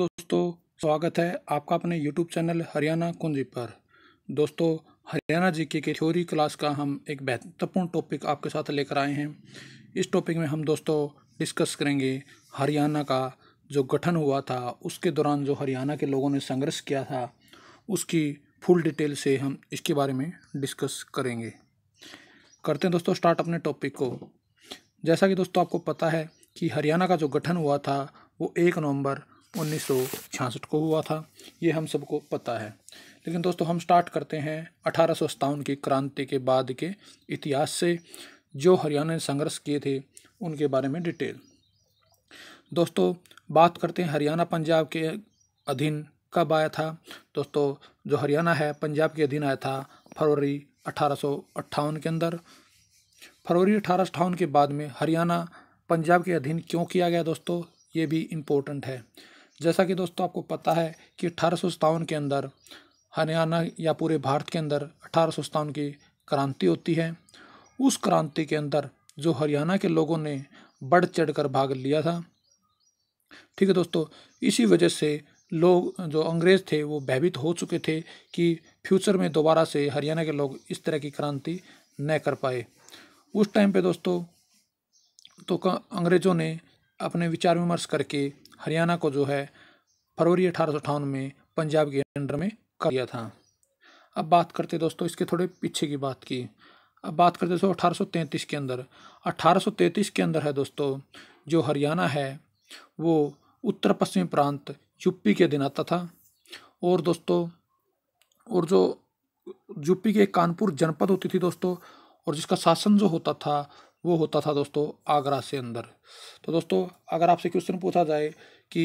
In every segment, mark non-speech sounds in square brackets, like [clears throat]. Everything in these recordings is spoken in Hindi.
दोस्तों स्वागत है आपका अपने YouTube चैनल हरियाणा कुंजी पर दोस्तों हरियाणा जी के थ्योरी क्लास का हम एक महत्वपूर्ण टॉपिक आपके साथ लेकर आए हैं इस टॉपिक में हम दोस्तों डिस्कस करेंगे हरियाणा का जो गठन हुआ था उसके दौरान जो हरियाणा के लोगों ने संघर्ष किया था उसकी फुल डिटेल से हम इसके बारे में डिस्कस करेंगे करते हैं दोस्तों स्टार्ट अपने टॉपिक को जैसा कि दोस्तों आपको पता है कि हरियाणा का जो गठन हुआ था वो एक नवंबर उन्नीस को हुआ था ये हम सबको पता है लेकिन दोस्तों हम स्टार्ट करते हैं अठारह की क्रांति के बाद के इतिहास से जो हरियाणा ने संघर्ष किए थे उनके बारे में डिटेल दोस्तों बात करते हैं हरियाणा पंजाब के अधीन कब आया था दोस्तों जो हरियाणा है पंजाब के अधीन आया था फरवरी अठारह के अंदर फरवरी अठारह के बाद में हरियाणा पंजाब के अधीन क्यों किया गया दोस्तों ये भी इम्पोर्टेंट है जैसा कि दोस्तों आपको पता है कि अठारह के अंदर हरियाणा या पूरे भारत के अंदर अठारह की क्रांति होती है उस क्रांति के अंदर जो हरियाणा के लोगों ने बढ़ चढ़ कर भाग लिया था ठीक है दोस्तों इसी वजह से लोग जो अंग्रेज़ थे वो भयभीत हो चुके थे कि फ्यूचर में दोबारा से हरियाणा के लोग इस तरह की क्रांति न कर पाए उस टाइम पे दोस्तों तो अंग्रेज़ों ने अपने विचार विमर्श करके हरियाणा को जो है फरवरी अठारह में पंजाब के अंडर में कर दिया था अब बात करते दोस्तों इसके थोड़े पीछे की बात की अब बात करते दोस्तों अठारह के अंदर अठारह के अंदर है दोस्तों जो हरियाणा है वो उत्तर पश्चिमी प्रांत यूपी के दिन आता था और दोस्तों और जो यूपी के कानपुर जनपद होती थी दोस्तों और जिसका शासन जो होता था वो होता था दोस्तों आगरा से अंदर तो दोस्तों अगर आपसे क्वेश्चन पूछा जाए कि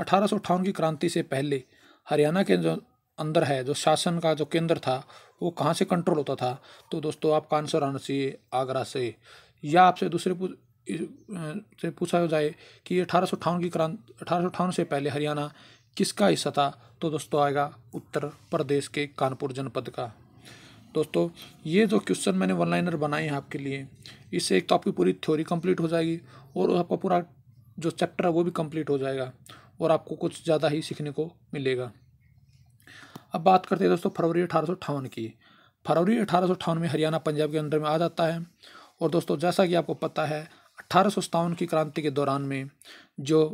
अठारह की क्रांति से पहले हरियाणा के जो अंदर है जो शासन का जो केंद्र था वो कहाँ से कंट्रोल होता था तो दोस्तों आपका आंसर आना चाहिए आगरा से या आपसे दूसरे से पूछा जाए कि अठारह की क्रांति अठारह से पहले हरियाणा किसका हिस्सा था तो दोस्तों आएगा उत्तर प्रदेश के कानपुर जनपद का दोस्तों ये जो क्वेश्चन मैंने वन लाइनर बनाए हैं आपके लिए इससे एक तो आपकी पूरी थ्योरी कंप्लीट हो जाएगी और आपका पूरा जो चैप्टर है वो भी कंप्लीट हो जाएगा और आपको कुछ ज़्यादा ही सीखने को मिलेगा अब बात करते हैं दोस्तों फरवरी अठारह की फरवरी अठारह में हरियाणा पंजाब के अंडर में आ जाता है और दोस्तों जैसा कि आपको पता है अट्ठारह की क्रांति के दौरान में जो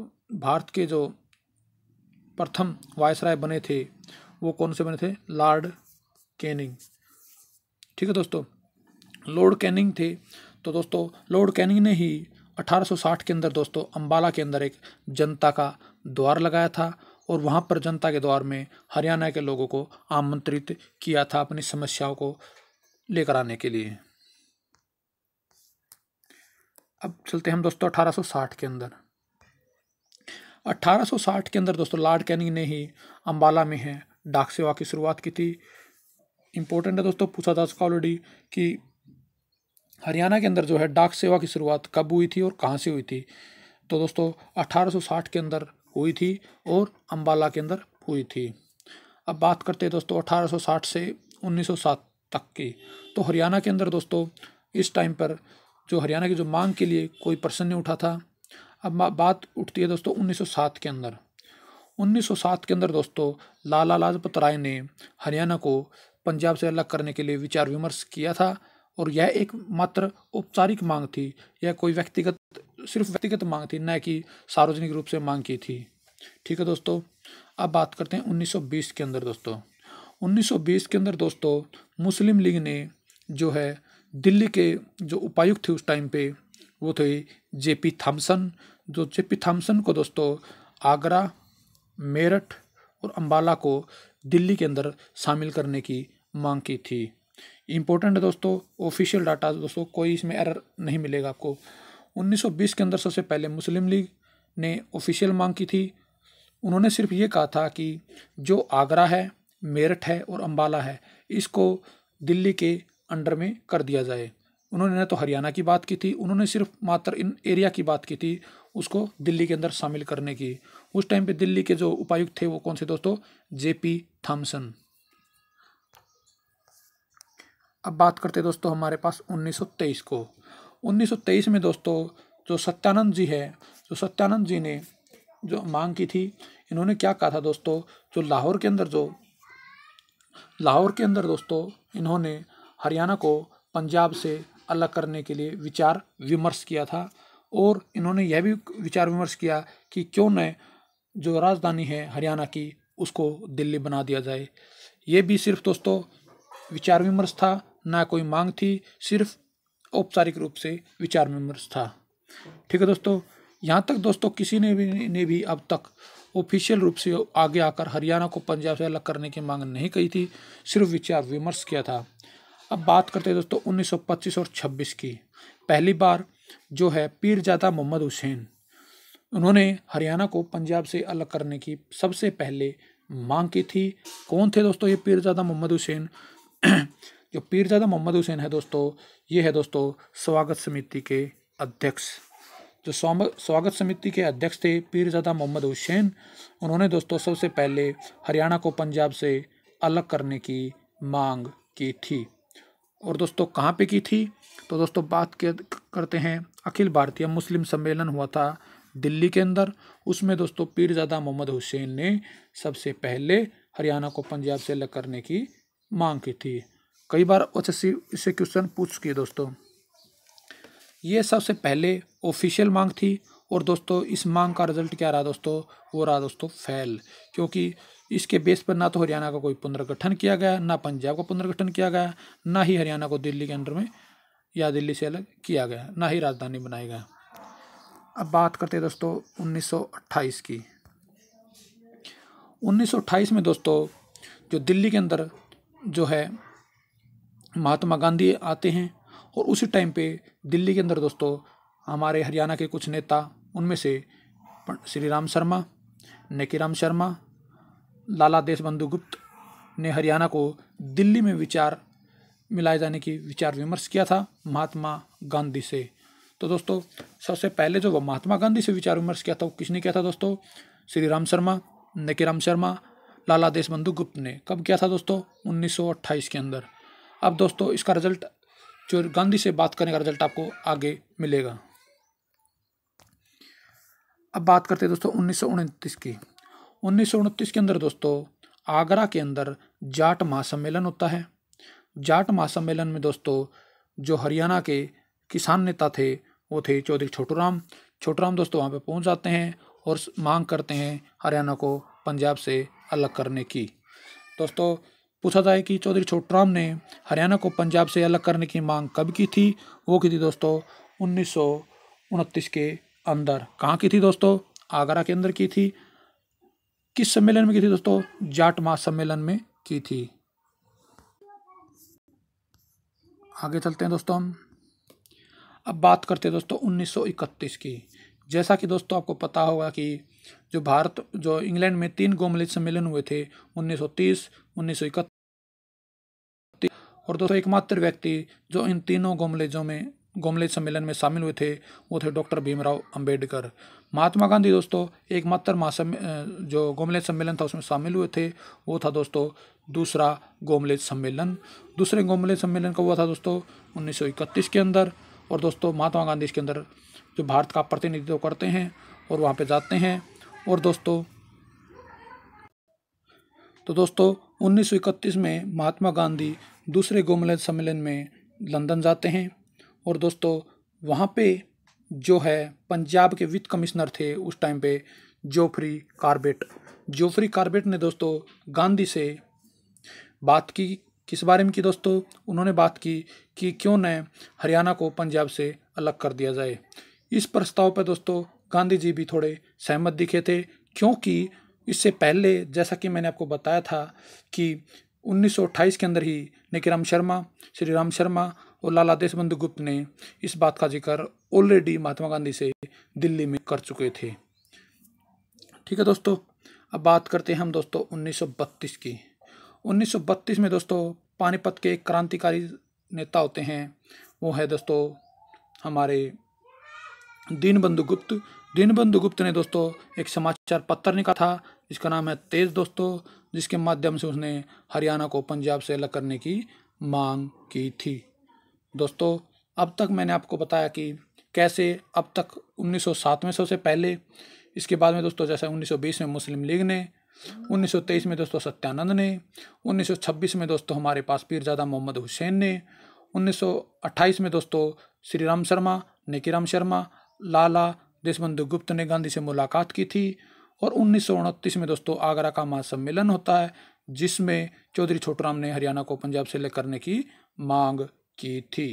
भारत के जो प्रथम वायसराय बने थे वो कौन से बने थे लॉर्ड कैनिंग ठीक है दोस्तों लॉर्ड कैनिंग थे तो दोस्तों लॉर्ड कैनिंग ने ही 1860 के अंदर दोस्तों अंबाला के अंदर एक जनता का द्वार लगाया था और वहाँ पर जनता के द्वार में हरियाणा के लोगों को आमंत्रित किया था अपनी समस्याओं को लेकर आने के लिए अब चलते हैं हम दोस्तों 1860 के अंदर 1860 के अंदर दोस्तों लॉर्ड कैनिंग ने ही अंबाला में है डाक सेवा की शुरुआत की थी इंपॉर्टेंट है दोस्तों पूछा था उसका ऑलरेडी कि हरियाणा के अंदर जो है डाक सेवा की शुरुआत कब हुई थी और कहाँ से हुई थी तो दोस्तों 1860 के अंदर हुई थी और अम्बाला के अंदर हुई थी अब बात करते हैं दोस्तों 1860 से 1907 तक की तो हरियाणा के अंदर दोस्तों इस टाइम पर जो हरियाणा की जो मांग के लिए कोई प्रश्न नहीं उठा था अब बात उठती है दोस्तों 1907 के अंदर 1907 के अंदर दोस्तों लाला लाजपत राय ने हरियाणा को पंजाब से अलग करने के लिए विचार विमर्श किया था और यह एक मात्र औपचारिक मांग थी यह कोई व्यक्तिगत सिर्फ व्यक्तिगत मांग थी न कि सार्वजनिक रूप से मांग की थी ठीक है दोस्तों अब बात करते हैं 1920 के अंदर दोस्तों 1920 के अंदर दोस्तों मुस्लिम लीग ने जो है दिल्ली के जो उपायुक्त थे उस टाइम पे वो थे जे पी थाम्सन जो जे पी थाम्सन को दोस्तों आगरा मेरठ और अम्बाला को दिल्ली के अंदर शामिल करने की मांग की थी इंपॉर्टेंट है दोस्तों ऑफिशियल डाटा दोस्तों कोई इसमें एरर नहीं मिलेगा आपको 1920 के अंदर सबसे पहले मुस्लिम लीग ने ऑफिशियल मांग की थी उन्होंने सिर्फ ये कहा था कि जो आगरा है मेरठ है और अम्बाला है इसको दिल्ली के अंडर में कर दिया जाए उन्होंने तो हरियाणा की बात की थी उन्होंने सिर्फ मात्र इन एरिया की बात की थी उसको दिल्ली के अंदर शामिल करने की उस टाइम पे दिल्ली के जो उपायुक्त थे वो कौन से दोस्तों जे पी थॉम्सन अब बात करते दोस्तों हमारे पास 1923 को 1923 में दोस्तों जो सत्यानंद जी है जो सत्यानंद जी ने जो मांग की थी इन्होंने क्या कहा था दोस्तों जो लाहौर के अंदर जो लाहौर के अंदर दोस्तों इन्होंने हरियाणा को पंजाब से अलग करने के लिए विचार विमर्श किया था और इन्होंने यह भी विचार विमर्श किया कि क्यों न जो राजधानी है हरियाणा की उसको दिल्ली बना दिया जाए ये भी सिर्फ दोस्तों विचार विमर्श था ना कोई मांग थी सिर्फ औपचारिक रूप से विचार विमर्श था ठीक है दोस्तों यहाँ तक दोस्तों किसी ने भी ने भी अब तक ऑफिशियल रूप से आगे आकर हरियाणा को पंजाब से अलग करने की मांग नहीं की थी सिर्फ विचार विमर्श किया था अब बात करते हैं दोस्तों 1925 और 26 की पहली बार जो है पीरजादा मोहम्मद हुसैन उन्होंने हरियाणा को पंजाब से अलग करने की सबसे पहले मांग की थी कौन थे दोस्तों ये पीरजादा मोहम्मद हुसैन जो पीरजादा मोहम्मद हुसैन है दोस्तों ये है दोस्तों स्वागत समिति के अध्यक्ष जो स्वागत समिति के अध्यक्ष थे पीरजादा मोहम्मद हुसैन उन्होंने दोस्तों सबसे पहले हरियाणा को पंजाब से अलग करने की मांग की थी और दोस्तों कहाँ पे की थी तो दोस्तों बात करते हैं अखिल भारतीय मुस्लिम सम्मेलन हुआ था दिल्ली के अंदर उसमें दोस्तों पीरजादा मोहम्मद हुसैन ने सबसे पहले हरियाणा को पंजाब से अलग करने की मांग की थी कई बार एच इससे क्वेश्चन पूछ के दोस्तों ये सबसे पहले ऑफिशियल मांग थी और दोस्तों इस मांग का रिजल्ट क्या रहा दोस्तों वो रहा दोस्तों फेल क्योंकि इसके बेस पर ना तो हरियाणा का कोई पुनर्गठन किया गया ना पंजाब का पुनर्गठन किया गया ना ही हरियाणा को दिल्ली के अंडर में या दिल्ली से अलग किया गया ना ही राजधानी बनाई गया अब बात करते दोस्तों उन्नीस की उन्नीस में दोस्तों जो दिल्ली के अंदर जो है महात्मा गांधी आते हैं और उसी टाइम पे दिल्ली के अंदर दोस्तों हमारे हरियाणा के कुछ नेता उनमें से श्री राम शर्मा नेकी राम शर्मा लाला देशबंधु गुप्त ने हरियाणा को दिल्ली में विचार मिलाए जाने की विचार विमर्श किया था महात्मा गांधी से तो दोस्तों सबसे पहले जो महात्मा गांधी से विचार विमर्श किया था वो किसने किया था दोस्तों श्री राम शर्मा नेकी राम शर्मा लाला देशबंधु गुप्त ने कब किया था दोस्तों 1928 के अंदर अब दोस्तों इसका रिजल्ट जो गांधी से बात करने का रिजल्ट आपको आगे मिलेगा अब बात करते हैं दोस्तों उन्नीस की उन्नीस के अंदर दोस्तों आगरा के अंदर जाट महासम्मेलन होता है जाट महासम्मेलन में दोस्तों जो हरियाणा के किसान नेता थे वो थे चौधरी छोटू राम छोटू राम दोस्तों वहाँ पे पहुँच जाते हैं और मांग करते हैं हरियाणा को पंजाब से अलग करने की दोस्तों पूछा जाए कि चौधरी छोटराम ने हरियाणा को पंजाब से अलग करने की मांग कब की थी वो की थी दोस्तों उन्नीस के अंदर कहाँ की थी दोस्तों आगरा के अंदर की थी किस सम्मेलन में की थी दोस्तों जाट मास सम्मेलन में की थी आगे चलते हैं दोस्तों हम अब बात करते हैं दोस्तों 1931 की जैसा कि दोस्तों आपको पता होगा कि जो भारत जो इंग्लैंड में तीन गोमलित सम्मेलन हुए थे 1930, उन्नीस और दोस्तों एकमात्र व्यक्ति जो इन तीनों गोमलेजों में गोमलेज सम्मेलन में शामिल हुए थे वो थे डॉक्टर भीमराव अंबेडकर महात्मा गांधी दोस्तों एकमात्र महासम जो गोमलेज सम्मेलन था उसमें शामिल हुए थे वो था दोस्तों दूसरा गोमलेज सम्मेलन दूसरे गोमलेज सम्मेलन का हुआ था दोस्तों उन्नीस के अंदर और दोस्तों महात्मा गांधी इसके अंदर जो भारत का प्रतिनिधित्व करते हैं और वहाँ पर जाते हैं और दोस्तों तो दोस्तों 1931 में महात्मा गांधी दूसरे गोमलेज सम्मेलन में लंदन जाते हैं और दोस्तों वहाँ पे जो है पंजाब के वित्त कमिश्नर थे उस टाइम पे जोफ्री कार्बेट जोफ्री कार्बेट ने दोस्तों गांधी से बात की किस बारे में की दोस्तों उन्होंने बात की कि क्यों न हरियाणा को पंजाब से अलग कर दिया जाए इस प्रस्ताव पर दोस्तों गांधी जी भी थोड़े सहमत दिखे थे क्योंकि इससे पहले जैसा कि मैंने आपको बताया था कि 1928 के अंदर ही निकिराम शर्मा श्री राम शर्मा और लाला देशबंध गुप्त ने इस बात का जिक्र ऑलरेडी महात्मा गांधी से दिल्ली में कर चुके थे ठीक है दोस्तों अब बात करते हैं हम दोस्तों 1932 की 1932 में दोस्तों पानीपत के क्रांतिकारी नेता होते हैं वो है दोस्तों हमारे दीनबंधु गुप्त दीनबंधु गुप्त ने दोस्तों एक समाचार पत्र निकाला था जिसका नाम है तेज दोस्तों जिसके माध्यम से उसने हरियाणा को पंजाब से अलग करने की मांग की थी दोस्तों अब तक मैंने आपको बताया कि कैसे अब तक उन्नीस में सबसे पहले इसके बाद में दोस्तों जैसे 1920 में मुस्लिम लीग ने 1923 में दोस्तों सत्यानंद ने 1926 में दोस्तों हमारे पास पीरजादा मोहम्मद हुसैन ने 1928 में दोस्तों श्री राम शर्मा नेकी राम शर्मा लाला देशबंधु गुप्त ने गांधी से मुलाकात की थी और उन्नीस में दोस्तों आगरा का महासम्मेलन होता है जिसमें चौधरी छोटूराम ने हरियाणा को पंजाब से अलग करने की मांग की थी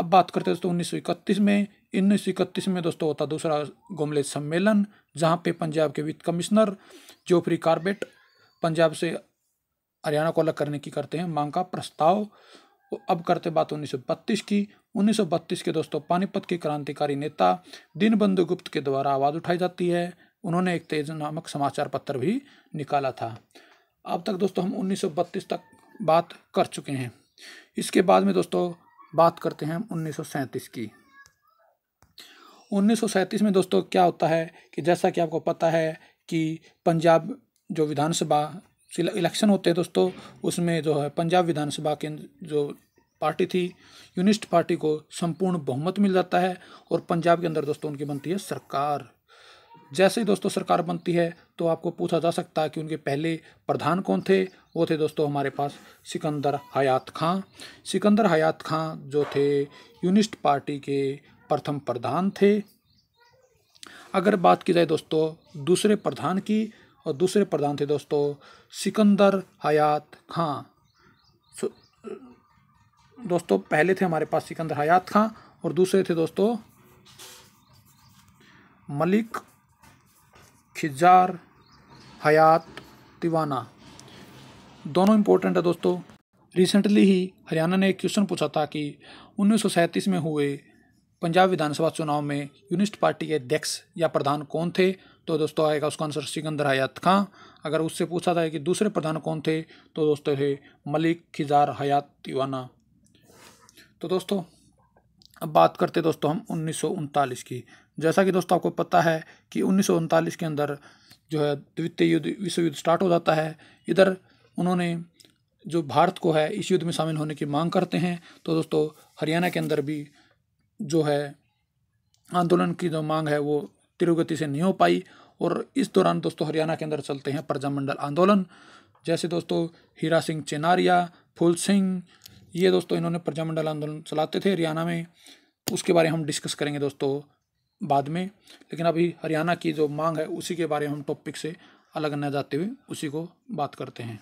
अब बात करते हैं दोस्तों उन्नीस में उन्नीस में दोस्तों होता दूसरा गोमले सम्मेलन जहां पे पंजाब के वित्त कमिश्नर जोफ्री कार्बेट पंजाब से हरियाणा को अलग करने की करते हैं मांग का प्रस्ताव अब करते बात उन्नीस की 1932 के दोस्तों पानीपत के क्रांतिकारी नेता दीनबंधु गुप्त के द्वारा आवाज़ उठाई जाती है उन्होंने एक तेज नामक समाचार पत्र भी निकाला था अब तक दोस्तों हम 1932 तक बात कर चुके हैं इसके बाद में दोस्तों बात करते हैं हम उन्नीस की उन्नीस में दोस्तों क्या होता है कि जैसा कि आपको पता है कि पंजाब जो विधानसभा इलेक्शन होते हैं दोस्तों उसमें जो है पंजाब विधानसभा के जो पार्टी थी यूनिस्ट पार्टी को संपूर्ण बहुमत मिल जाता है और पंजाब के अंदर दोस्तों उनकी बनती है सरकार जैसे ही दोस्तों सरकार बनती है तो आपको पूछा जा सकता है कि उनके पहले प्रधान कौन थे वो थे दोस्तों हमारे पास सिकंदर हयात खां सिकंदर हयात खां जो थे यूनिस्ट पार्टी के प्रथम प्रधान थे अगर बात की जाए दोस्तों दूसरे प्रधान की और दूसरे प्रधान थे दोस्तों सिकंदर हयात खां दोस्तों पहले थे हमारे पास सिकंदर हयात खां और दूसरे थे दोस्तों मलिक खिजार हयात तिवाना दोनों इम्पोर्टेंट है दोस्तों रिसेंटली ही हरियाणा ने एक क्वेश्चन पूछा था कि उन्नीस में हुए पंजाब विधानसभा चुनाव में यूनिस्ट पार्टी के अध्यक्ष या प्रधान कौन थे तो दोस्तों आएगा उसका आंसर सिकंदर हयात खां अगर उससे पूछा था कि दूसरे प्रधान कौन थे तो दोस्तों है मलिक खिजार हयात तिवाना तो दोस्तों अब बात करते दोस्तों हम उन्नीस की जैसा कि दोस्तों आपको पता है कि उन्नीस के अंदर जो है द्वितीय युद्ध विश्व युद्ध स्टार्ट हो जाता है इधर उन्होंने जो भारत को है इस युद्ध में शामिल होने की मांग करते हैं तो दोस्तों हरियाणा के अंदर भी जो है आंदोलन की जो मांग है वो तिरुगति से नहीं हो पाई और इस दौरान दोस्तों हरियाणा के अंदर चलते हैं प्रजामंडल आंदोलन जैसे दोस्तों हीरा सिंह चेनारिया फूल सिंह ये दोस्तों इन्होंने प्रजामंडल आंदोलन चलाते थे हरियाणा में उसके बारे में हम डिस्कस करेंगे दोस्तों बाद में लेकिन अभी हरियाणा की जो मांग है उसी के बारे में हम टॉपिक से अलग न जाते हुए उसी को बात करते हैं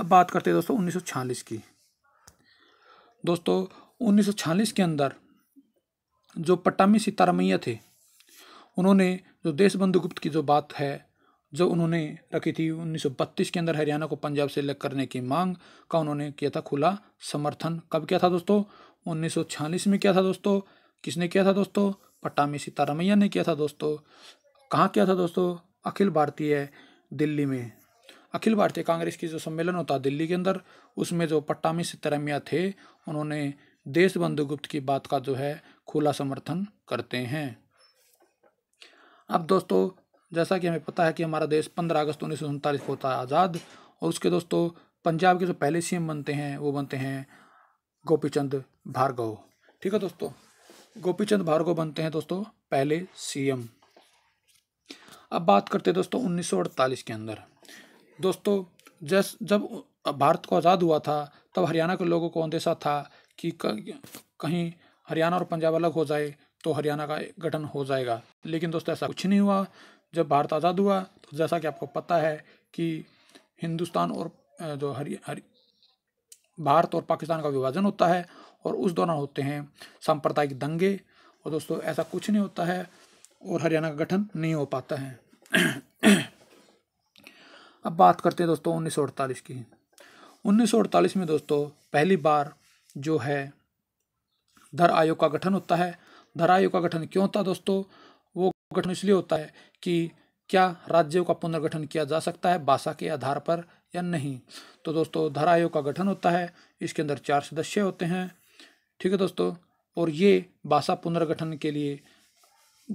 अब बात करते हैं दोस्तों उन्नीस की दोस्तों उन्नीस के अंदर जो पट्टामी सीतारामैया थे उन्होंने जो देशबंधु गुप्त की जो बात है जो उन्होंने रखी थी 1932 के अंदर हरियाणा को पंजाब से अलग करने की मांग का उन्होंने किया था खुला समर्थन कब किया था दोस्तों छियालीस में किया था दोस्तों किसने किया था दोस्तों पट्टामी सीतारमैया ने किया था दोस्तों कहाँ किया था दोस्तों अखिल भारतीय दिल्ली में अखिल भारतीय कांग्रेस की जो सम्मेलन होता दिल्ली के अंदर उसमें जो पट्टामी सीतारमैया थे उन्होंने देश बंधु गुप्त की बात का जो है खुला समर्थन करते हैं अब दोस्तों जैसा कि हमें पता है कि हमारा देश पंद्रह अगस्त उन्नीस को होता है आज़ाद और उसके दोस्तों पंजाब के जो पहले सीएम बनते हैं वो बनते हैं गोपी चंद भार्गव ठीक है दोस्तों गोपी चंद भार्गव बनते हैं दोस्तों पहले सीएम अब बात करते हैं दोस्तों अड़तालीस के अंदर दोस्तों जैस जब भारत को आज़ाद हुआ था तब हरियाणा के लोगों को अंदेशा था कि कहीं हरियाणा और पंजाब अलग हो जाए तो हरियाणा का गठन हो जाएगा लेकिन दोस्तों ऐसा कुछ नहीं हुआ जब भारत आज़ाद हुआ तो जैसा कि आपको पता है कि हिंदुस्तान और जो हरी हरी भारत और पाकिस्तान का विभाजन होता है और उस दौरान होते हैं सांप्रदायिक दंगे और दोस्तों ऐसा कुछ नहीं होता है और हरियाणा का गठन नहीं हो पाता है [clears throat] अब बात करते हैं दोस्तों उन्नीस की उन्नीस में दोस्तों पहली बार जो है धर आयोग का गठन होता है धर आयोग का गठन क्यों होता दोस्तों गठन इसलिए होता है कि क्या राज्यों का पुनर्गठन किया जा सकता है भाषा के आधार पर या नहीं तो दोस्तों धारा आयोग का गठन होता है इसके अंदर चार सदस्य होते हैं ठीक है दोस्तों और ये भाषा पुनर्गठन के लिए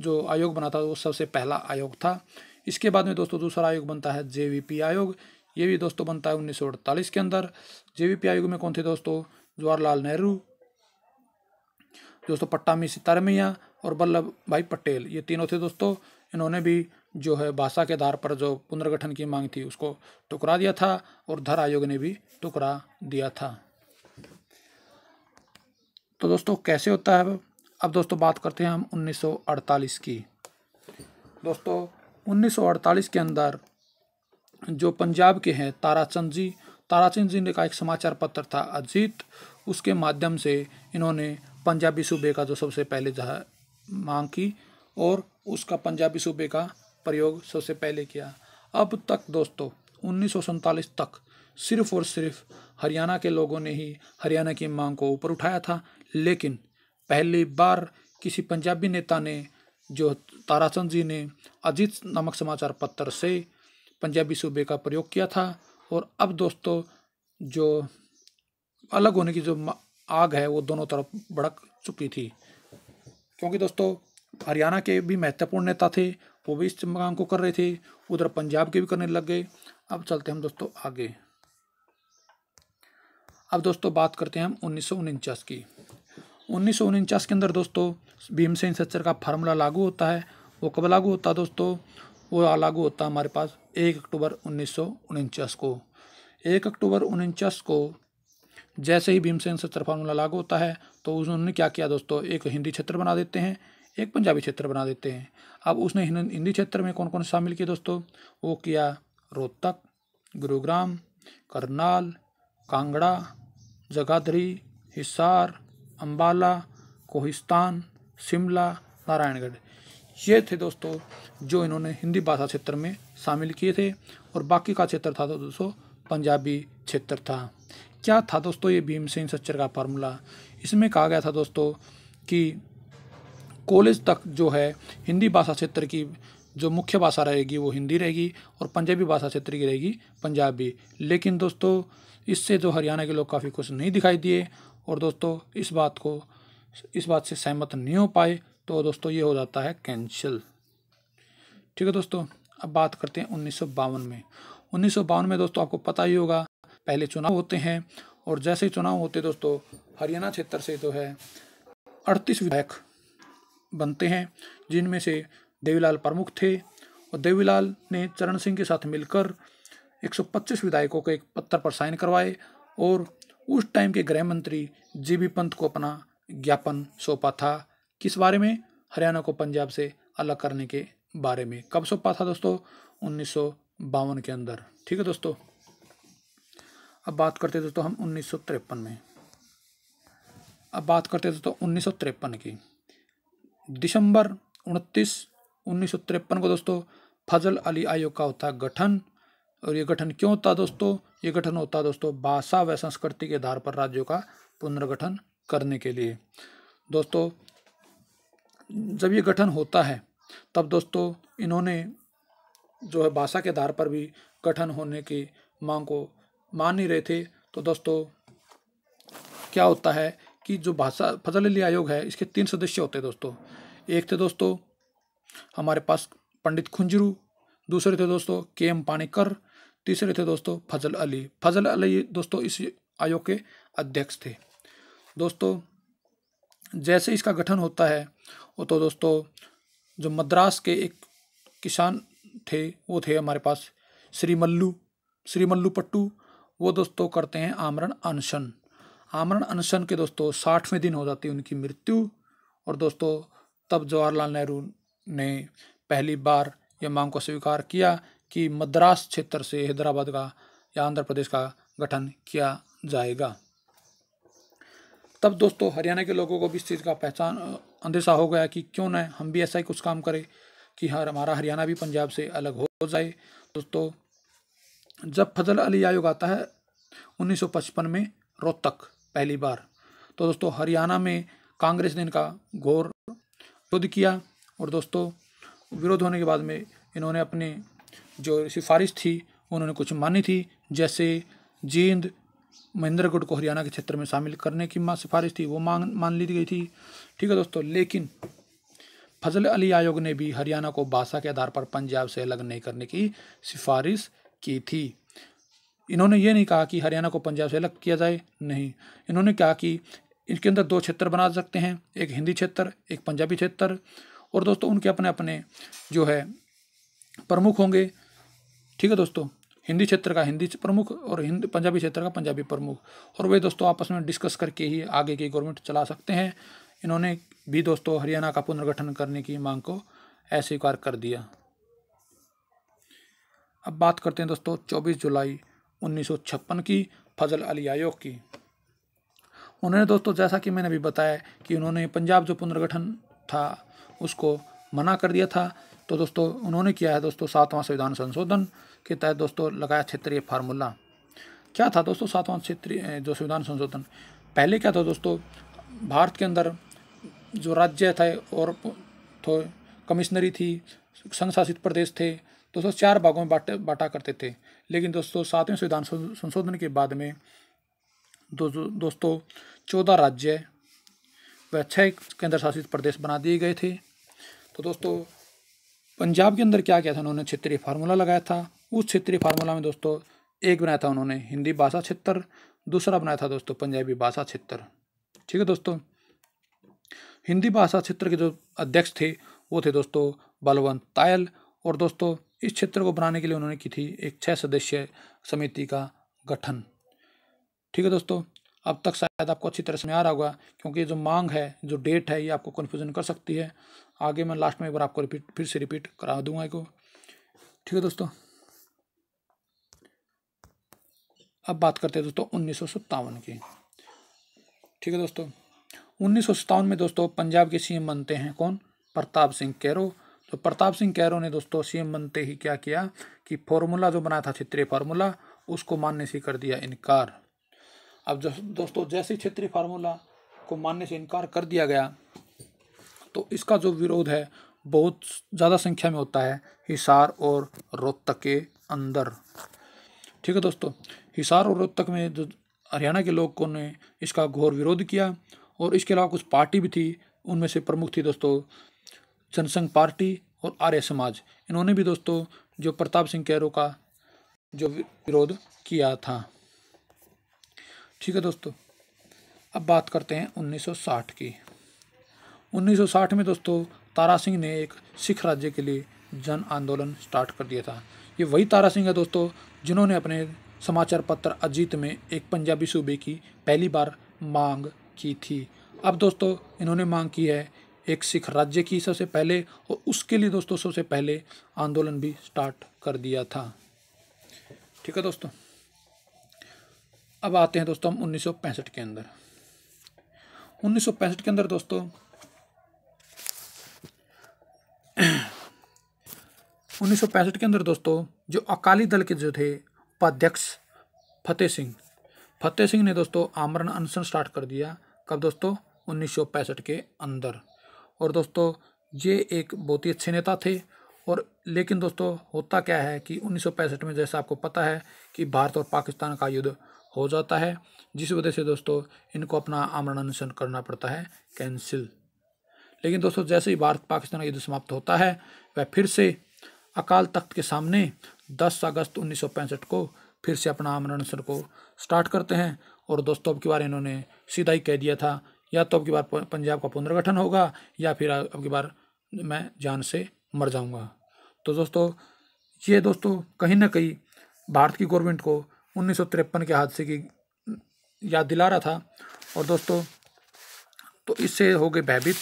जो आयोग बना था वो सबसे पहला आयोग था इसके बाद में दोस्तों दूसरा आयोग बनता है जे आयोग ये भी दोस्तों बनता है उन्नीस के अंदर जे आयोग में कौन थे दोस्तों जवाहरलाल नेहरू दोस्तों पट्टामी सितारमैया और वल्लभ भाई पटेल ये तीनों थे दोस्तों इन्होंने भी जो है भाषा के आधार पर जो पुनर्गठन की मांग थी उसको टुकरा दिया था और धर आयोग ने भी टुकरा दिया था तो दोस्तों कैसे होता है अब दोस्तों बात करते हैं हम 1948 की दोस्तों 1948 के अंदर जो पंजाब के हैं ताराचंद जी ताराचंद जी ने का एक समाचार पत्र था अजीत उसके माध्यम से इन्होंने पंजाबी सूबे का जो सबसे पहले जहाँ मांग की और उसका पंजाबी सूबे का प्रयोग सबसे पहले किया अब तक दोस्तों उन्नीस तक सिर्फ और सिर्फ हरियाणा के लोगों ने ही हरियाणा की मांग को ऊपर उठाया था लेकिन पहली बार किसी पंजाबी नेता ने जो ताराचंद जी ने अजीत नामक समाचार पत्र से पंजाबी सूबे का प्रयोग किया था और अब दोस्तों जो अलग होने की जो आग है वो दोनों तरफ भड़क चुकी थी क्योंकि दोस्तों हरियाणा के भी महत्वपूर्ण नेता थे वो भी इस काम को कर रहे थे उधर पंजाब के भी करने लग गए अब चलते हम दोस्तों आगे अब दोस्तों बात करते हैं हम उन्नीस की उन्नीस के अंदर दोस्तों भीमसेन सच्चर का फार्मूला लागू होता है वो कब लागू होता है दोस्तों वो लागू होता है हमारे पास एक अक्टूबर उन्नीस को एक अक्टूबर उन्नीस को जैसे ही भीमसेन सत्तर फार्मूला लागू होता है तो उन्होंने क्या किया दोस्तों एक हिंदी क्षेत्र बना देते हैं एक पंजाबी क्षेत्र बना देते हैं अब उसने हिंदी क्षेत्र में कौन कौन शामिल किए दोस्तों वो किया रोहतक गुरुग्राम करनाल कांगड़ा जगाधरी हिसार अम्बाला कोहिस्तान शिमला नारायणगढ़ ये थे दोस्तों जो इन्होंने हिंदी भाषा क्षेत्र में शामिल किए थे और बाकी का क्षेत्र था तो दोस्तों पंजाबी क्षेत्र था क्या था दोस्तों ये भीमसेन सच्चर का फार्मूला इसमें कहा गया था दोस्तों कि कॉलेज तक जो है हिंदी भाषा क्षेत्र की जो मुख्य भाषा रहेगी वो हिंदी रहेगी और पंजाबी भाषा क्षेत्र की रहेगी पंजाबी लेकिन दोस्तों इससे जो हरियाणा के लोग काफ़ी खुश नहीं दिखाई दिए और दोस्तों इस बात को इस बात से सहमत नहीं हो पाए तो दोस्तों ये हो जाता है कैंसिल ठीक है दोस्तों अब बात करते हैं उन्नीस में उन्नीस में दोस्तों आपको पता ही होगा पहले चुनाव होते हैं और जैसे ही चुनाव होते दोस्तों हरियाणा क्षेत्र से जो तो है अड़तीस विधायक बनते हैं जिनमें से देवीलाल प्रमुख थे और देवीलाल ने चरण सिंह के साथ मिलकर 125 विधायकों को एक पत्थर पर साइन करवाए और उस टाइम के गृह मंत्री जी बी पंत को अपना ज्ञापन सौंपा था किस बारे में हरियाणा को पंजाब से अलग करने के बारे में कब सौंपा था दोस्तों उन्नीस के अंदर ठीक है दोस्तों अब बात करते दोस्तों हम उन्नीस में अब बात करते दोस्तों उन्नीस की दिसंबर उनतीस उन्नीस को दोस्तों फजल अली आयोग का होता है गठन और ये गठन क्यों होता दोस्तों ये गठन होता दोस्तों भाषा व संस्कृति के आधार पर राज्यों का पुनर्गठन करने के लिए दोस्तों जब ये गठन होता है तब दोस्तों इन्होंने जो है भाषा के आधार पर भी गठन होने की मांग को मान नहीं रहे थे तो दोस्तों क्या होता है कि जो भाषा फसल लिए आयोग है इसके तीन सदस्य होते हैं दोस्तों एक थे दोस्तों हमारे पास पंडित खुंजरू दूसरे थे दोस्तों के एम पाणिकर तीसरे थे दोस्तों फजल अली फजल अली दोस्तों इस आयोग के अध्यक्ष थे दोस्तों जैसे इसका गठन होता है वो तो दोस्तों जो मद्रास के एक किसान थे वो थे हमारे पास श्री मल्लू श्री मल्लू पट्टू वो दोस्तों करते हैं आमरण अनशन आमरण अनशन के दोस्तों साठवें दिन हो जाती है उनकी मृत्यु और दोस्तों तब जवाहरलाल नेहरू ने पहली बार यह मांग को स्वीकार किया कि मद्रास क्षेत्र से हैदराबाद का या आंध्र प्रदेश का गठन किया जाएगा तब दोस्तों हरियाणा के लोगों को भी इस चीज़ का पहचान अंदेशा हो गया कि क्यों ना हम भी ऐसा ही कुछ काम करें कि हर हमारा हरियाणा भी पंजाब से अलग हो जाए दोस्तों जब फजल अली आयोग आता है 1955 में रोहतक पहली बार तो दोस्तों हरियाणा में कांग्रेस ने इनका घोर विरोध किया और दोस्तों विरोध होने के बाद में इन्होंने अपनी जो सिफारिश थी उन्होंने कुछ मानी थी जैसे जींद महेंद्रगढ़ को हरियाणा के क्षेत्र में शामिल करने की सिफारिश थी वो मांग मान ली गई थी ठीक है दोस्तों लेकिन फजल अली आयोग ने भी हरियाणा को भाषा के आधार पर पंजाब से अलग नहीं करने की सिफारिश की थी इन्होंने ये नहीं कहा कि हरियाणा को पंजाब से अलग किया जाए नहीं इन्होंने कहा कि इसके अंदर दो क्षेत्र बना सकते हैं एक हिंदी क्षेत्र एक पंजाबी क्षेत्र और दोस्तों उनके अपने अपने जो है प्रमुख होंगे ठीक है दोस्तों हिंदी क्षेत्र का हिंदी प्रमुख और हिंदी पंजाबी क्षेत्र का पंजाबी प्रमुख और वे दोस्तों आपस में डिस्कस करके ही आगे की गवर्नमेंट चला सकते हैं इन्होंने भी दोस्तों हरियाणा का पुनर्गठन करने की मांग को अस्वीकार कर दिया अब बात करते हैं दोस्तों 24 जुलाई 1956 की फजल अली आयोग की उन्होंने दोस्तों जैसा कि मैंने अभी बताया कि उन्होंने पंजाब जो पुनर्गठन था उसको मना कर दिया था तो दोस्तों उन्होंने किया है दोस्तों सातवां संविधान संशोधन के तहत दोस्तों लगाया क्षेत्रीय फार्मूला क्या था दोस्तों सातवां क्षेत्रीय जो संविधान संशोधन पहले क्या था दोस्तों भारत के अंदर जो राज्य थे और थो कमिश्नरी थी संघ शासित प्रदेश थे दोस्तों चार भागों में बांट बांटा करते थे लेकिन दोस्तों सातवें संविधान संशोधन के बाद में दो, दोस्तों चौदह राज्य व छः केंद्र शासित प्रदेश बना दिए गए थे तो दोस्तों पंजाब के अंदर क्या किया था उन्होंने क्षेत्रीय फार्मूला लगाया था उस क्षेत्रीय फार्मूला में दोस्तों एक बनाया था उन्होंने हिंदी भाषा क्षेत्र दूसरा बनाया था दोस्तों पंजाबी भाषा क्षेत्र ठीक है दोस्तों हिंदी भाषा क्षेत्र के जो अध्यक्ष थे वो थे दोस्तों बलवंत तायल और दोस्तों इस क्षेत्र को बनाने के लिए उन्होंने की थी एक छः सदस्य समिति का गठन ठीक है दोस्तों अब तक शायद आपको अच्छी तरह से आ रहा होगा क्योंकि जो मांग है जो डेट है ये आपको कन्फ्यूजन कर सकती है आगे मैं लास्ट में एक बार आपको रिपीट फिर से रिपीट करा दूंगा इसको ठीक है दोस्तों अब बात करते हैं दोस्तों उन्नीस की ठीक है दोस्तों उन्नीस में दोस्तों पंजाब के सीएम बनते हैं कौन प्रताप सिंह कैरो तो प्रताप सिंह कैरो ने दोस्तों सीएम बनते ही क्या किया कि फॉर्मूला जो बना था क्षेत्रीय फार्मूला उसको मानने से कर दिया इनकार अब जो दोस्तों जैसे क्षेत्रीय फार्मूला को मानने से इनकार कर दिया गया तो इसका जो विरोध है बहुत ज़्यादा संख्या में होता है हिसार और रोहतक के अंदर ठीक है दोस्तों हिसार और रोहतक में जो हरियाणा के लोगों ने इसका घोर विरोध किया और इसके अलावा कुछ पार्टी भी थी उनमें से प्रमुख थी दोस्तों जनसंघ पार्टी और आर्य समाज इन्होंने भी दोस्तों जो प्रताप सिंह कैरो का जो विरोध किया था ठीक है दोस्तों अब बात करते हैं 1960 की 1960 में दोस्तों तारा सिंह ने एक सिख राज्य के लिए जन आंदोलन स्टार्ट कर दिया था ये वही तारा सिंह है दोस्तों जिन्होंने अपने समाचार पत्र अजीत में एक पंजाबी सूबे की पहली बार मांग की थी अब दोस्तों इन्होंने मांग की है एक सिख राज्य की सबसे पहले और उसके लिए दोस्तों सबसे पहले आंदोलन भी स्टार्ट कर दिया था ठीक है दोस्तों अब आते हैं दोस्तों हम उन्नीस के अंदर उन्नीस के अंदर दोस्तों उन्नीस के अंदर दोस्तों जो अकाली दल के जो थे उपाध्यक्ष फतेह सिंह फतेह सिंह ने दोस्तों आमरण अनशन स्टार्ट कर दिया कब दोस्तों उन्नीस के अंदर और दोस्तों ये एक बहुत ही अच्छे नेता थे और लेकिन दोस्तों होता क्या है कि उन्नीस में जैसा आपको पता है कि भारत और पाकिस्तान का युद्ध हो जाता है जिस वजह से दोस्तों इनको अपना आमरण अनुसरण करना पड़ता है कैंसिल लेकिन दोस्तों जैसे ही भारत पाकिस्तान का युद्ध समाप्त होता है वह फिर से अकाल तख्त के सामने 10 अगस्त उन्नीस को फिर से अपना आमरण अनुसरण को स्टार्ट करते हैं और दोस्तों अब की बार इन्होंने सीधा ही कह दिया था या तो अब की बार पंजाब का पुनर्गठन होगा या फिर अब की बार मैं जान से मर जाऊँगा तो दोस्तों ये दोस्तों कहीं ना कहीं भारत की गवर्नमेंट को उन्नीस के हादसे की याद दिला रहा था और दोस्तों तो इससे हो गए भयभीत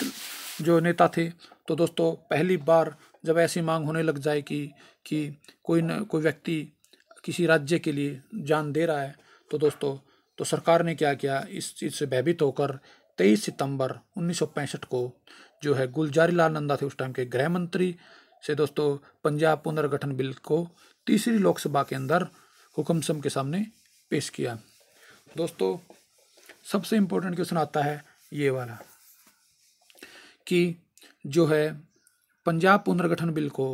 जो नेता थे तो दोस्तों पहली बार जब ऐसी मांग होने लग जाए कि कि कोई न कोई व्यक्ति किसी राज्य के लिए जान दे रहा है तो दोस्तों तो सरकार ने क्या किया इस चीज़ से भयभीत होकर तेईस सितंबर 1965 को जो है गुलजारी लाल नंदा थे उस टाइम के गृह मंत्री से दोस्तों पंजाब पुनर्गठन बिल को तीसरी लोकसभा के अंदर सम के सामने पेश किया दोस्तों सबसे इम्पोर्टेंट क्वेश्चन आता है ये वाला कि जो है पंजाब पुनर्गठन बिल को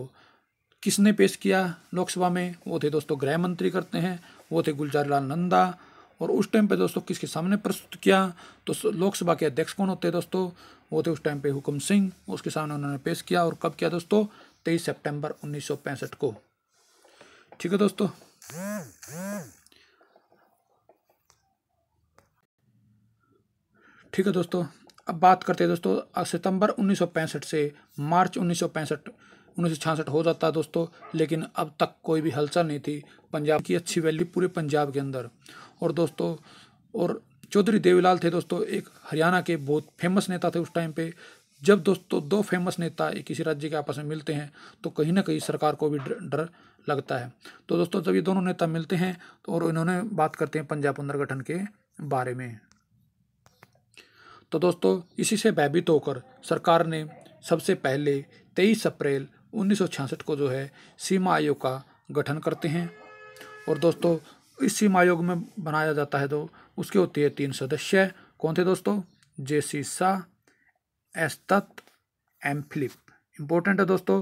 किसने पेश किया लोकसभा में वो थे दोस्तों गृह मंत्री करते हैं वो थे गुलजार लाल नंदा और उस टाइम पे दोस्तों किसके सामने प्रस्तुत किया तो लोकसभा के अध्यक्ष कौन होते दोस्तों वो थे उस टाइम पे हुकुम सिंह उसके सामने उन्होंने पेश किया और कब किया दोस्तों तेईस सितंबर 1965 को ठीक है दोस्तों ठीक है दोस्तों अब बात करते हैं दोस्तों सितंबर 1965 से मार्च 1965 उन्नीस हो जाता है दोस्तों लेकिन अब तक कोई भी हलचल नहीं थी पंजाब की अच्छी वैल्यू पूरे पंजाब के अंदर और दोस्तों और चौधरी देवीलाल थे दोस्तों एक हरियाणा के बहुत फेमस नेता थे उस टाइम पे जब दोस्तों दो फेमस नेता एक किसी राज्य के आपस में मिलते हैं तो कहीं ना कहीं सरकार को भी डर लगता है तो दोस्तों जब ये दोनों नेता मिलते हैं तो और इन्होंने बात करते हैं पंजाब पुनर्गठन के बारे में तो दोस्तों इसी से भयभीत होकर सरकार ने सबसे पहले तेईस अप्रैल उन्नीस को जो है सीमा आयोग का गठन करते हैं और दोस्तों इस सीमा आयोग में बनाया जाता है तो उसके होते हैं तीन सदस्य कौन थे दोस्तों जे सी शाह एस तत् एम फिलिप इम्पोर्टेंट है दोस्तों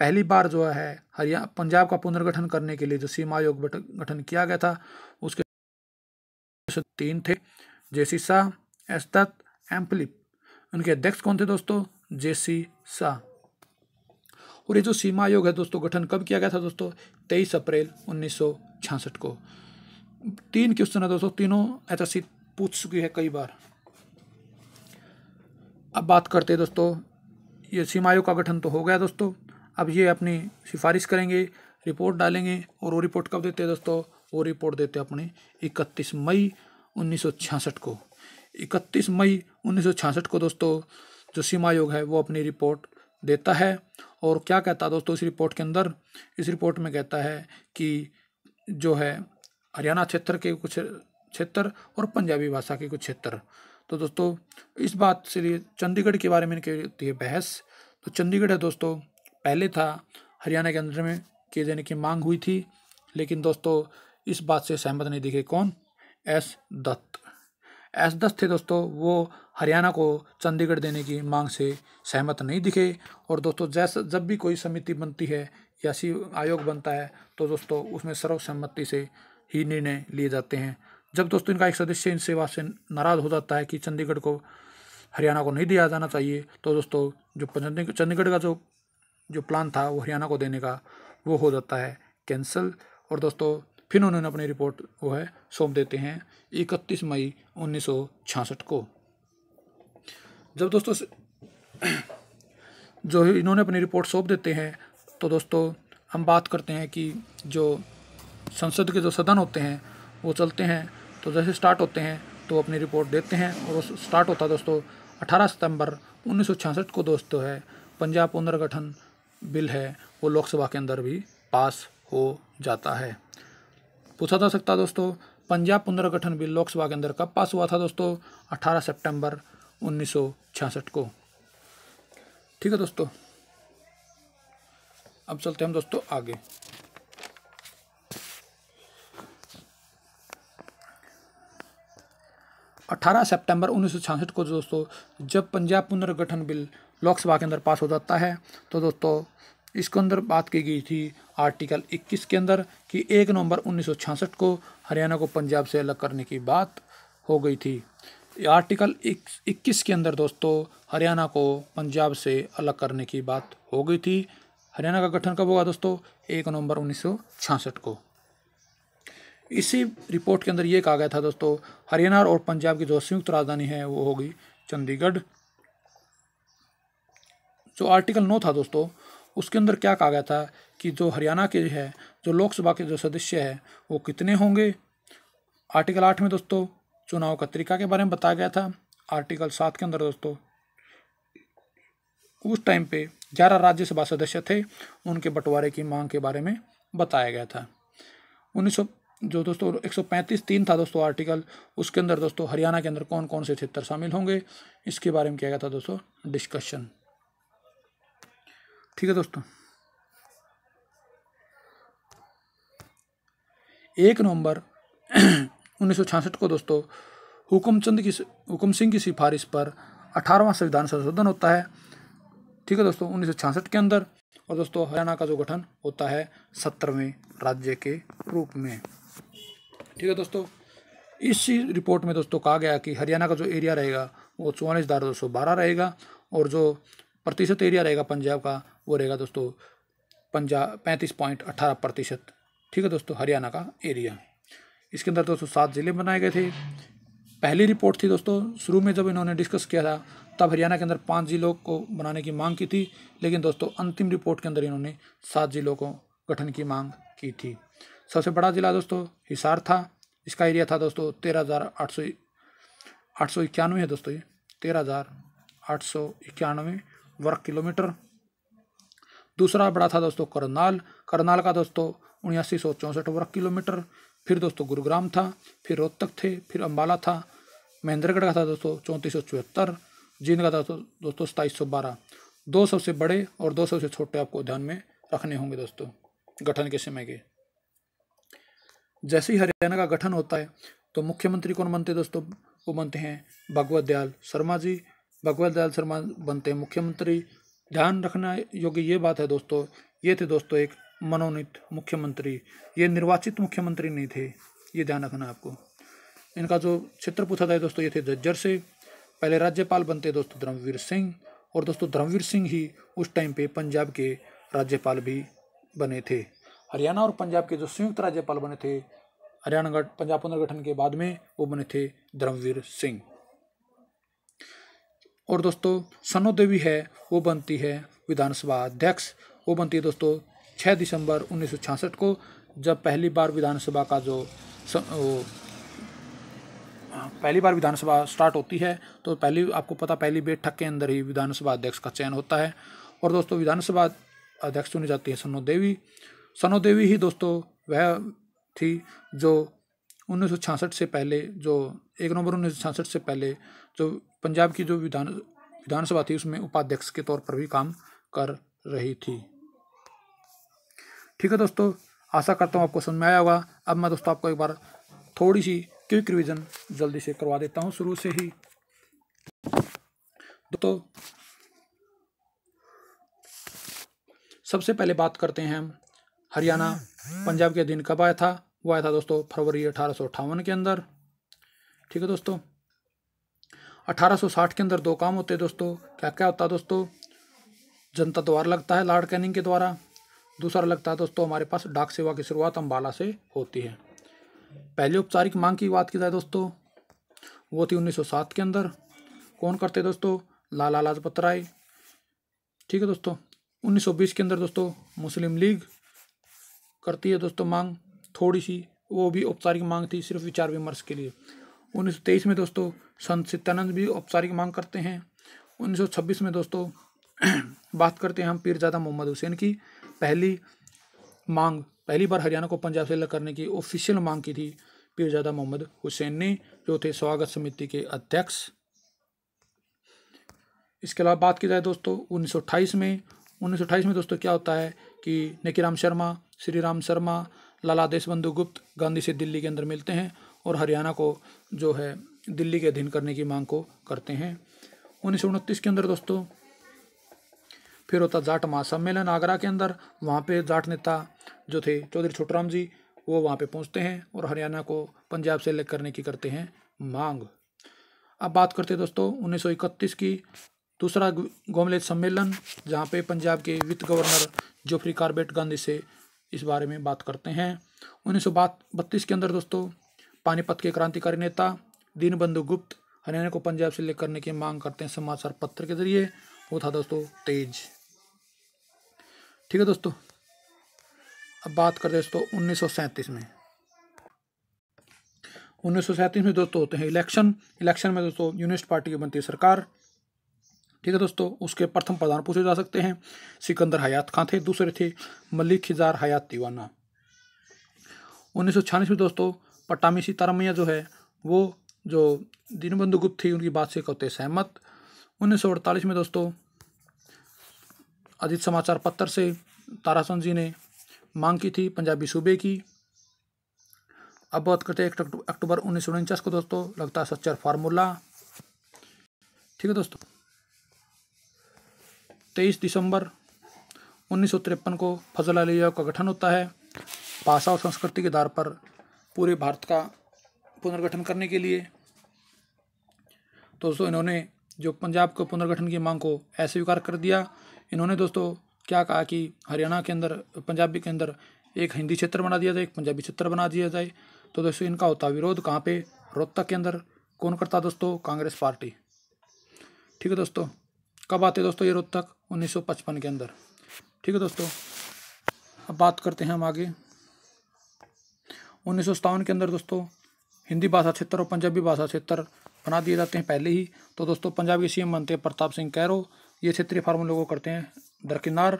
पहली बार जो है हरियाणा पंजाब का पुनर्गठन करने के लिए जो सीमा आयोग गठन किया गया था उसके तीन थे जे सी शाह एस तत् एम फिलिप उनके अध्यक्ष कौन थे दोस्तों जे सी शाह और ये जो सीमा आयोग है दोस्तों गठन कब किया गया था दोस्तों तेईस अप्रैल उन्नीस को तीन क्वेश्चन है दोस्तों तीनों एच पूछ चुकी है कई बार अब बात करते हैं दोस्तों ये सीमा आयोग का गठन तो हो गया दोस्तों अब ये अपनी सिफारिश करेंगे रिपोर्ट डालेंगे और वो रिपोर्ट कब देते हैं दोस्तों वो रिपोर्ट देते हैं अपने 31 मई 1966 को 31 मई 1966 को दोस्तों जो सीमा आयोग है वो अपनी रिपोर्ट देता है और क्या कहता है दोस्तों इस रिपोर्ट के अंदर इस रिपोर्ट में कहता है कि जो है हरियाणा क्षेत्र के कुछ क्षेत्र और पंजाबी भाषा के कुछ क्षेत्र तो दोस्तों इस बात से लिए चंडीगढ़ के बारे में इनके होती है बहस तो चंडीगढ़ है दोस्तों पहले था हरियाणा के अंदर में किए जाने की मांग हुई थी लेकिन दोस्तों इस बात से सहमत नहीं दिखे कौन एस दत्त एस दस थे दोस्तों वो हरियाणा को चंडीगढ़ देने की मांग से सहमत नहीं दिखे और दोस्तों जैसा जब भी कोई समिति बनती है या सी आयोग बनता है तो दोस्तों उसमें सर्वसम्मति से ही निर्णय लिए जाते हैं जब दोस्तों इनका एक सदस्य इन सेवा से नाराज़ हो जाता है कि चंडीगढ़ को हरियाणा को नहीं दिया जाना चाहिए तो दोस्तों जो चंडीगढ़ का जो जो प्लान था वो हरियाणा को देने का वो हो जाता है कैंसिल और दोस्तों फिर उन्होंने अपनी रिपोर्ट वो है सौंप देते हैं इकतीस मई उन्नीस को जब दोस्तों जो इन्होंने अपनी रिपोर्ट सौंप देते हैं तो दोस्तों हम बात करते हैं कि जो संसद के जो सदन होते हैं वो चलते हैं तो जैसे स्टार्ट होते हैं तो अपनी रिपोर्ट देते हैं और वो स्टार्ट होता है दोस्तों 18 सितंबर 1966 को दोस्तों है पंजाब पुनर्गठन बिल है वो लोकसभा के अंदर भी पास हो जाता है पूछा जा सकता है दोस्तों पंजाब पुनर्गठन बिल लोकसभा के अंदर कब पास हुआ था दोस्तों 18 सितंबर 1966 को ठीक है दोस्तों अब चलते हम दोस्तों आगे अठारह सितंबर 1966 को दोस्तों जब पंजाब पुनर्गठन बिल लोकसभा के अंदर पास हो जाता है तो दोस्तों इसके अंदर बात की गई थी आर्टिकल 21 के अंदर कि एक नवंबर 1966 को हरियाणा को पंजाब से अलग करने की बात हो गई थी आर्टिकल 21 के अंदर दोस्तों हरियाणा को पंजाब से अलग करने की बात हो गई थी हरियाणा का गठन कब होगा दोस्तों एक नवंबर 1966 को इसी रिपोर्ट के अंदर ये कहा गया था दोस्तों हरियाणा और पंजाब की जो संयुक्त राजधानी है वो होगी चंडीगढ़ जो आर्टिकल नौ था दोस्तों उसके अंदर क्या कहा गया था कि जो हरियाणा के है जो लोकसभा के जो सदस्य है वो कितने होंगे आर्टिकल आठ में दोस्तों चुनाव का तरीका के बारे में बताया गया था आर्टिकल सात के अंदर दोस्तों उस टाइम पे ग्यारह राज्यसभा सदस्य थे उनके बंटवारे की मांग के बारे में बताया गया था उन्नीस जो दोस्तों एक सौ पैंतीस तीन था दोस्तों आर्टिकल उसके अंदर दोस्तों हरियाणा के अंदर कौन कौन से क्षेत्र शामिल होंगे इसके बारे में किया गया था दोस्तों डिस्कशन ठीक है दोस्तों एक नवंबर [clears throat] उन्नीस को दोस्तों हुकुमचंद चंद की हुकुम सिंह की सिफारिश पर अठारहवां संविधान संशोधन होता है ठीक है दोस्तों उन्नीस के अंदर और दोस्तों हरियाणा का जो गठन होता है सत्रहवें राज्य के रूप में ठीक है दोस्तों इस रिपोर्ट में दोस्तों कहा गया कि हरियाणा का जो एरिया रहेगा वो चौवालीस हजार दो रहेगा और जो प्रतिशत एरिया रहेगा पंजाब का वो रहेगा दोस्तों पंजाब पैंतीस पॉइंट अट्ठारह प्रतिशत ठीक है दोस्तों हरियाणा का एरिया इसके अंदर दोस्तों सात ज़िले बनाए गए थे पहली रिपोर्ट थी दोस्तों शुरू में जब इन्होंने डिस्कस किया था तब हरियाणा के अंदर पाँच ज़िलों को बनाने की मांग की थी लेकिन दोस्तों अंतिम रिपोर्ट के अंदर इन्होंने सात ज़िलों को गठन की मांग की थी सबसे बड़ा ज़िला दोस्तों हिसार था इसका एरिया था दोस्तों तेरह हज़ार आठ सौ आठ सौ इक्यानवे है दोस्तों ये तेरह हज़ार आठ सौ इक्यानवे वर्ग किलोमीटर दूसरा बड़ा था दोस्तों करनाल करनाल का दोस्तों उन्यासी सौ चौंसठ वर्ग किलोमीटर फिर दोस्तों गुरुग्राम था फिर रोहतक थे फिर अम्बाला था महेंद्रगढ़ का था दोस्तों चौंतीस सौ चौहत्तर जींद का था दोस्तों सताईस सौ बारह दो सबसे बड़े और दो सबसे छोटे आपको ध्यान में रखने होंगे दोस्तों गठन के समय के जैसे ही हरियाणा का गठन होता है तो मुख्यमंत्री कौन बनते दोस्तों वो बनते हैं भगवत दयाल शर्मा जी भगवत दयाल शर्मा बनते हैं मुख्यमंत्री ध्यान रखना योग्य ये बात है दोस्तों ये थे दोस्तों एक मनोनीत मुख्यमंत्री ये निर्वाचित मुख्यमंत्री नहीं थे ये ध्यान रखना आपको इनका जो क्षेत्र पूछा था दोस्तों ये थे जज्जर से पहले राज्यपाल बनते दोस्तों धर्मवीर सिंह और दोस्तों धर्मवीर सिंह ही उस टाइम पे पंजाब के राज्यपाल भी बने थे हरियाणा और पंजाब के जो संयुक्त राज्यपाल बने थे हरियाणा पंजाब पुनर्गठन के बाद में वो बने थे धर्मवीर सिंह और दोस्तों सनो देवी है वो बनती है विधानसभा अध्यक्ष वो बनती है दोस्तों छः दिसंबर उन्नीस को जब पहली बार विधानसभा का जो स, वो, पहली बार विधानसभा स्टार्ट होती है तो पहली आपको पता पहली बैठक के अंदर ही विधानसभा अध्यक्ष का चयन होता है और दोस्तों विधानसभा अध्यक्ष चुनी जाती है सनो देवी सनो देवी ही दोस्तों वह थी जो उन्नीस से पहले जो एक नवंबर उन्नीस से पहले जो पंजाब की जो विधान विधानसभा थी उसमें उपाध्यक्ष के तौर पर भी काम कर रही थी ठीक है दोस्तों आशा करता हूँ आपको समझ में आया होगा अब मैं दोस्तों आपको एक बार थोड़ी सी क्विक रिविज़न जल्दी से करवा देता हूँ शुरू से ही दोस्तों सबसे पहले बात करते हैं हम हरियाणा पंजाब के दिन कब आया था वो आया था दोस्तों फरवरी अठारह के अंदर ठीक है दोस्तों 1860 के अंदर दो काम होते हैं दोस्तों क्या क्या होता है दोस्तों जनता द्वार लगता है लॉर्ड कैनिंग के द्वारा दूसरा लगता है दोस्तों हमारे पास डाक सेवा की शुरुआत अम्बाला से होती है पहली औपचारिक मांग की बात की जाए दोस्तों वो थी 1907 के अंदर कौन करते दोस्तों लाला लाजपत राय ठीक है दोस्तों 1920 के अंदर दोस्तों मुस्लिम लीग करती है दोस्तों मांग थोड़ी सी वो भी औपचारिक मांग थी सिर्फ विचार विमर्श के लिए उन्नीस में दोस्तों संत सत्यानंद भी औपचारिक मांग करते हैं 1926 में दोस्तों [clears throat] बात करते हैं हम पीरजादा मोहम्मद हुसैन की पहली मांग पहली बार हरियाणा को पंजाब से अलग करने की ऑफिशियल मांग की थी पीरजादा मोहम्मद हुसैन ने जो थे स्वागत समिति के अध्यक्ष इसके अलावा बात की जाए दोस्तों उन्नीस में उन्नीस में दोस्तों क्या होता है कि निकी राम शर्मा श्री राम शर्मा लाला देशबंधु गुप्त गांधी से दिल्ली के अंदर मिलते हैं और हरियाणा को जो है दिल्ली के अधीन करने की मांग को करते हैं उन्नीस सौ उनतीस के अंदर दोस्तों फिर होता जाट महासम्मेलन आगरा के अंदर वहाँ पे जाट नेता जो थे चौधरी छोटराम जी वो वहाँ पे पहुँचते हैं और हरियाणा को पंजाब से अलग करने की करते हैं मांग अब बात करते हैं दोस्तों इकतीस की दूसरा गोमलेज सम्मेलन जहाँ पे पंजाब के वित्त गवर्नर जोफ्री कार्बेट गांधी से इस बारे में बात करते हैं उन्नीस के अंदर दोस्तों पानीपत के क्रांतिकारी नेता दीनबंधु गुप्त हरियाणा को पंजाब से लेकर करने की मांग करते हैं समाचार पत्र के जरिए वो था दोस्तों तेज ठीक है दोस्तों अब बात करते हैं दोस्तों उन्नीस में उन्नीस में दोस्तों होते हैं इलेक्शन इलेक्शन में दोस्तों यूनिस्ट पार्टी की बनती है सरकार ठीक है दोस्तों उसके प्रथम प्रधान पूछे जा सकते हैं सिकंदर हयात खां थे दूसरे थे मलिक हिजार हयात दीवाना उन्नीस में दोस्तों पट्टामी सीतारामैया जो है वो जो दीनबंधु गुप्त थी उनकी बात से कहते सहमत उन्नीस में दोस्तों अजीत समाचार पत्र से तारासन जी ने मांग की थी पंजाबी सूबे की अब बात करते हैं अक्टूबर उन्नीस को दोस्तों लगता है सच्चर फार्मूला ठीक है दोस्तों तेईस दिसंबर उन्नीस को फजल अलिया का गठन होता है भाषा और संस्कृति के आधार पर पूरे भारत का पुनर्गठन करने के लिए दोस्तों इन्होंने जो पंजाब को पुनर्गठन की मांग को अस्वीकार कर दिया इन्होंने दोस्तों क्या कहा कि हरियाणा के अंदर पंजाबी के अंदर एक हिंदी क्षेत्र बना दिया जाए एक पंजाबी क्षेत्र बना दिया जाए तो दोस्तों इनका होता विरोध कहाँ पे रोहतक के अंदर कौन करता दोस्तों कांग्रेस पार्टी ठीक है दोस्तों कब आते दोस्तों ये रोहतक 1955 के अंदर ठीक है दोस्तों अब बात करते हैं हम आगे उन्नीस के अंदर दोस्तों हिंदी भाषा क्षेत्र और पंजाबी भाषा क्षेत्र बना दिए जाते हैं पहले ही तो दोस्तों पंजाब के सीएम बनते हैं प्रताप सिंह कैरो ये क्षेत्रीय फार्मूलों को करते हैं दरकिनार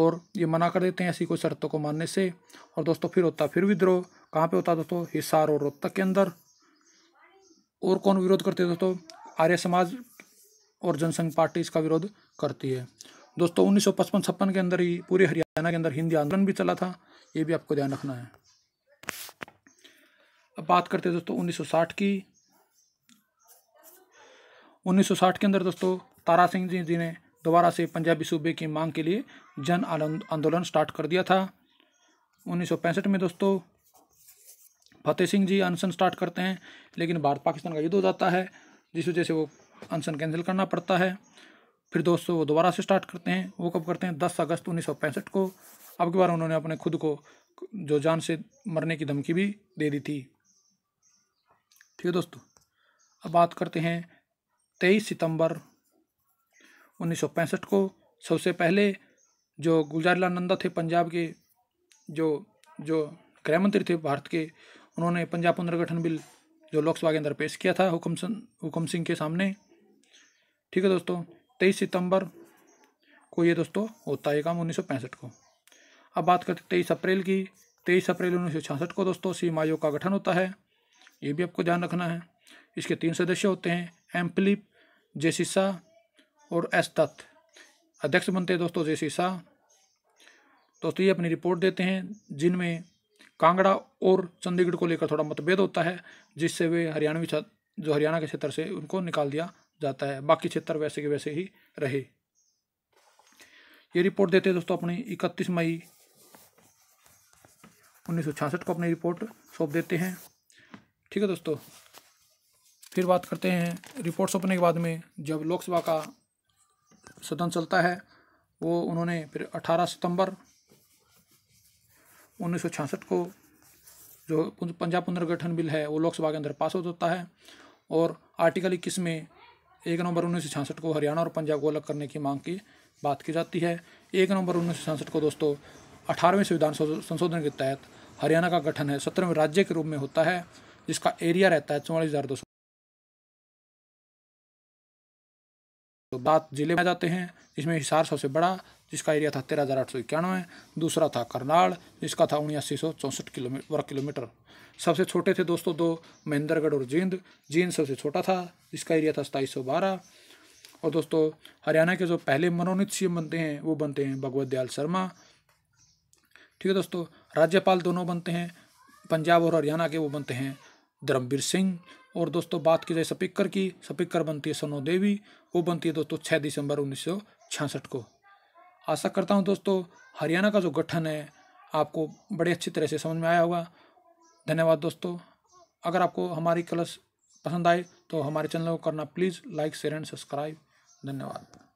और ये मना कर देते हैं ऐसी कोई शर्तों को मानने से और दोस्तों फिर होता फिर विद्रोह कहाँ पे होता दोस्तों हिसार और रोहतक के अंदर और कौन विरोध करते दोस्तों आर्य समाज और जनसंघ पार्टी इसका विरोध करती है दोस्तों उन्नीस सौ के अंदर ही पूरे हरियाणा के अंदर हिंदी आंदोलन भी चला था ये भी आपको ध्यान रखना है अब बात करते हैं दोस्तों 1960 की 1960 के अंदर दोस्तों तारा सिंह जी जी ने दोबारा से पंजाबी सूबे की मांग के लिए जन आंदोलन स्टार्ट कर दिया था 1965 में दोस्तों फतेह सिंह जी अनशन स्टार्ट करते हैं लेकिन भारत पाकिस्तान का युद्ध हो जाता है जिस वजह से वो अनशन कैंसिल करना पड़ता है फिर दोस्तों वो दोबारा से स्टार्ट करते हैं वो कब करते हैं दस अगस्त उन्नीस को अब के बार उन्होंने अपने खुद को जो जान से मरने की धमकी भी दे दी थी ठीक है दोस्तों अब बात करते हैं तेईस सितंबर उन्नीस को सबसे पहले जो गुलजारीलाल नंदा थे पंजाब के जो जो गृह मंत्री थे भारत के उन्होंने पंजाब पुनर्गठन बिल जो लोकसभा के अंदर पेश किया था हुक्म हुक्म सिंह के सामने ठीक है दोस्तों तेईस सितंबर को ये दोस्तों होता है काम उन्नीस को अब बात करते तेईस अप्रैल की तेईस अप्रैल उन्नीस को दोस्तों सीमा आयोग का गठन होता है ये भी आपको ध्यान रखना है इसके तीन सदस्य होते हैं एम्पलिप जेसिसा और एस तत्थ अध्यक्ष बनते हैं दोस्तों जेसिसा दोस्तों ये अपनी रिपोर्ट देते हैं जिनमें कांगड़ा और चंडीगढ़ को लेकर थोड़ा मतभेद होता है जिससे वे हरियाणवी जो हरियाणा के क्षेत्र से उनको निकाल दिया जाता है बाकी क्षेत्र वैसे के वैसे ही रहे ये रिपोर्ट देते हैं दोस्तों अपनी इकतीस मई उन्नीस को अपनी रिपोर्ट सौंप देते हैं ठीक है दोस्तों फिर बात करते हैं रिपोर्ट सौंपने के बाद में जब लोकसभा का सदन चलता है वो उन्होंने फिर 18 सितंबर उन्नीस को जो पंजाब पुनर्गठन बिल है वो लोकसभा के अंदर पास हो जाता है और आर्टिकल इक्कीस में एक नवंबर उन्नीस को हरियाणा और पंजाब को अलग करने की मांग की बात की जाती है एक नवंबर उन्नीस को दोस्तों अठारहवें संविधान संशोधन के तहत हरियाणा का गठन है सत्रहवें राज्य के रूप में होता है जिसका एरिया रहता है चौवालीस हज़ार दो सौ तो बात जिले में जाते हैं जिसमें हिसार सबसे बड़ा जिसका एरिया था तेरह हज़ार आठ सौ इक्यानवे दूसरा था करनाल जिसका था उन्यासी सौ चौंसठ किलोमीटर वर्ग किलोमीटर सबसे छोटे थे दोस्तों दो महेंद्रगढ़ और जींद जींद सबसे छोटा था जिसका एरिया था सताईस सौ बारह और दोस्तों हरियाणा के जो पहले मनोनीत सीएम बनते हैं वो बनते हैं भगवत दयाल शर्मा ठीक है दोस्तों राज्यपाल दोनों बनते हैं पंजाब और हरियाणा के वो बनते हैं धर्मवीर सिंह और दोस्तों बात की जाए स्पीकर की स्पीकर बनती है सोनो देवी वो बनती है दोस्तों छः दिसंबर उन्नीस को आशा करता हूँ दोस्तों हरियाणा का जो गठन है आपको बड़े अच्छी तरह से समझ में आया होगा धन्यवाद दोस्तों अगर आपको हमारी क्लास पसंद आए तो हमारे चैनल को करना please like share and subscribe धन्यवाद